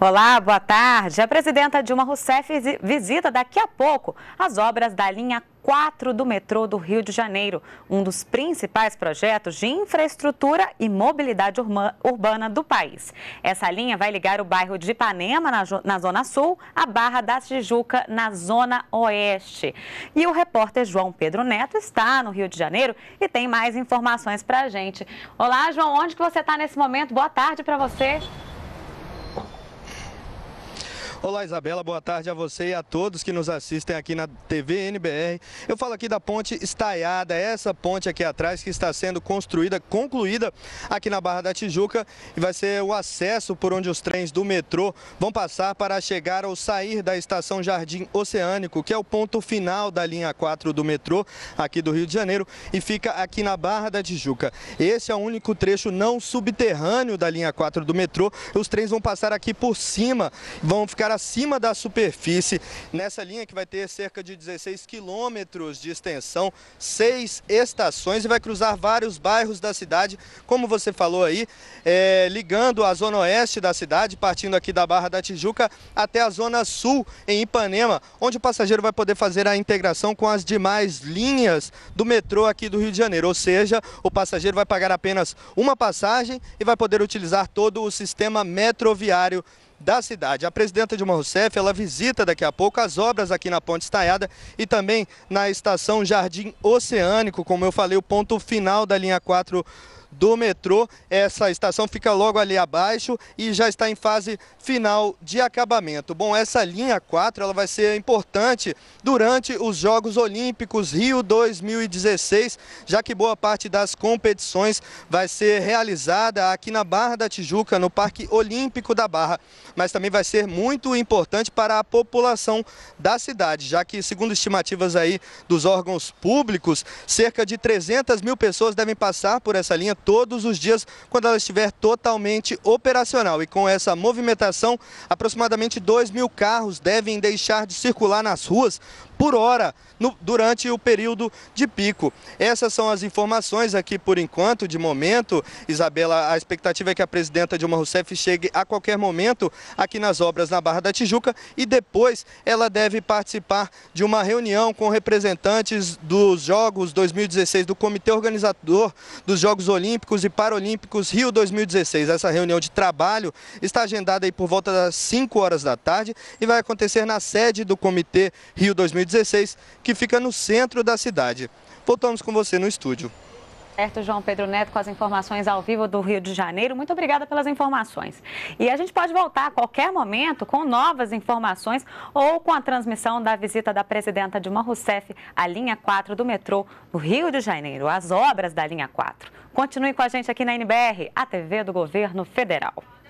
Olá, boa tarde. A presidenta Dilma Rousseff visita daqui a pouco as obras da linha 4 do metrô do Rio de Janeiro, um dos principais projetos de infraestrutura e mobilidade urbana do país. Essa linha vai ligar o bairro de Ipanema, na Zona Sul, à Barra da Tijuca, na Zona Oeste. E o repórter João Pedro Neto está no Rio de Janeiro e tem mais informações para a gente. Olá, João, onde que você está nesse momento? Boa tarde para você. Olá, Isabela, boa tarde a você e a todos que nos assistem aqui na TV NBR. Eu falo aqui da ponte estaiada, essa ponte aqui atrás que está sendo construída, concluída aqui na Barra da Tijuca e vai ser o acesso por onde os trens do metrô vão passar para chegar ou sair da estação Jardim Oceânico, que é o ponto final da linha 4 do metrô aqui do Rio de Janeiro e fica aqui na Barra da Tijuca. Esse é o único trecho não subterrâneo da linha 4 do metrô. Os trens vão passar aqui por cima, vão ficar acima da superfície. Nessa linha que vai ter cerca de 16 quilômetros de extensão, seis estações e vai cruzar vários bairros da cidade, como você falou aí, é, ligando a zona oeste da cidade, partindo aqui da Barra da Tijuca, até a zona sul, em Ipanema, onde o passageiro vai poder fazer a integração com as demais linhas do metrô aqui do Rio de Janeiro. Ou seja, o passageiro vai pagar apenas uma passagem e vai poder utilizar todo o sistema metroviário da cidade. A presidenta Dilma Rousseff, ela visita daqui a pouco as obras aqui na Ponte Estaiada e também na estação Jardim Oceânico, como eu falei, o ponto final da linha 4 do metrô. Essa estação fica logo ali abaixo e já está em fase final de acabamento. Bom, essa linha 4 ela vai ser importante durante os Jogos Olímpicos Rio 2016, já que boa parte das competições vai ser realizada aqui na Barra da Tijuca, no Parque Olímpico da Barra. Mas também vai ser muito importante para a população da cidade, já que, segundo estimativas aí dos órgãos públicos, cerca de 300 mil pessoas devem passar por essa linha todos os dias quando ela estiver totalmente operacional. E com essa movimentação, aproximadamente 2 mil carros devem deixar de circular nas ruas por hora no, durante o período de pico. Essas são as informações aqui por enquanto, de momento. Isabela, a expectativa é que a presidenta Dilma Rousseff chegue a qualquer momento aqui nas obras na Barra da Tijuca e depois ela deve participar de uma reunião com representantes dos Jogos 2016 do Comitê Organizador dos Jogos Olímpicos e Paralímpicos Rio 2016. Essa reunião de trabalho está agendada aí por volta das 5 horas da tarde e vai acontecer na sede do Comitê Rio 2016 16, que fica no centro da cidade. Voltamos com você no estúdio. Certo, João Pedro Neto, com as informações ao vivo do Rio de Janeiro. Muito obrigada pelas informações. E a gente pode voltar a qualquer momento com novas informações ou com a transmissão da visita da presidenta Dilma Rousseff à linha 4 do metrô do Rio de Janeiro, as obras da linha 4. Continue com a gente aqui na NBR, a TV do Governo Federal.